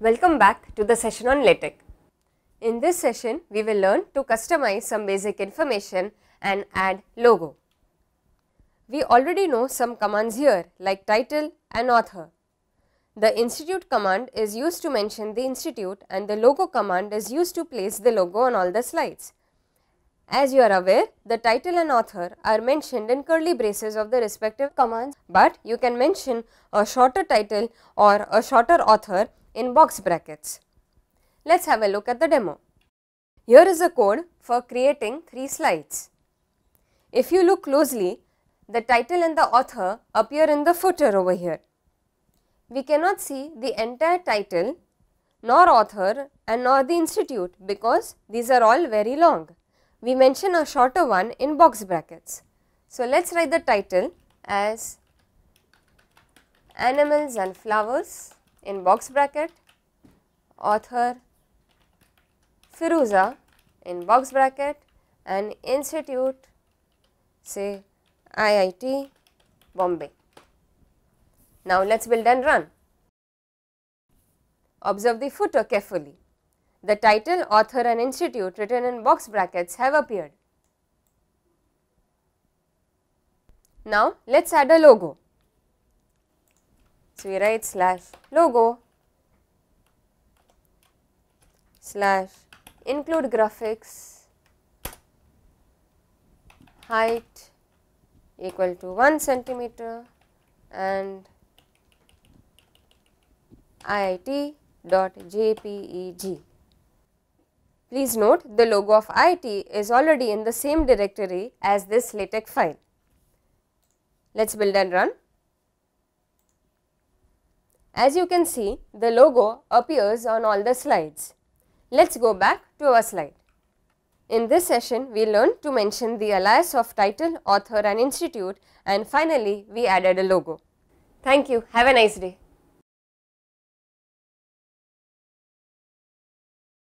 Welcome back to the session on LaTeX. In this session, we will learn to customize some basic information and add logo. We already know some commands here like title and author. The institute command is used to mention the institute and the logo command is used to place the logo on all the slides. As you are aware, the title and author are mentioned in curly braces of the respective commands, but you can mention a shorter title or a shorter author in box brackets. Let's have a look at the demo. Here is a code for creating three slides. If you look closely, the title and the author appear in the footer over here. We cannot see the entire title nor author and nor the institute because these are all very long. We mention a shorter one in box brackets. So, let us write the title as Animals and Flowers in box bracket author Firuza in box bracket and institute say IIT Bombay. Now let us build and run. Observe the footer carefully. The title, author and institute written in box brackets have appeared. Now let us add a logo. So, we write slash logo slash include graphics height equal to 1 centimeter and IIT dot JPEG. Please note the logo of IT is already in the same directory as this LaTeX file. Let's build and run. As you can see, the logo appears on all the slides. Let's go back to our slide. In this session, we learned to mention the alias of title, author and institute and finally, we added a logo. Thank you. Have a nice day.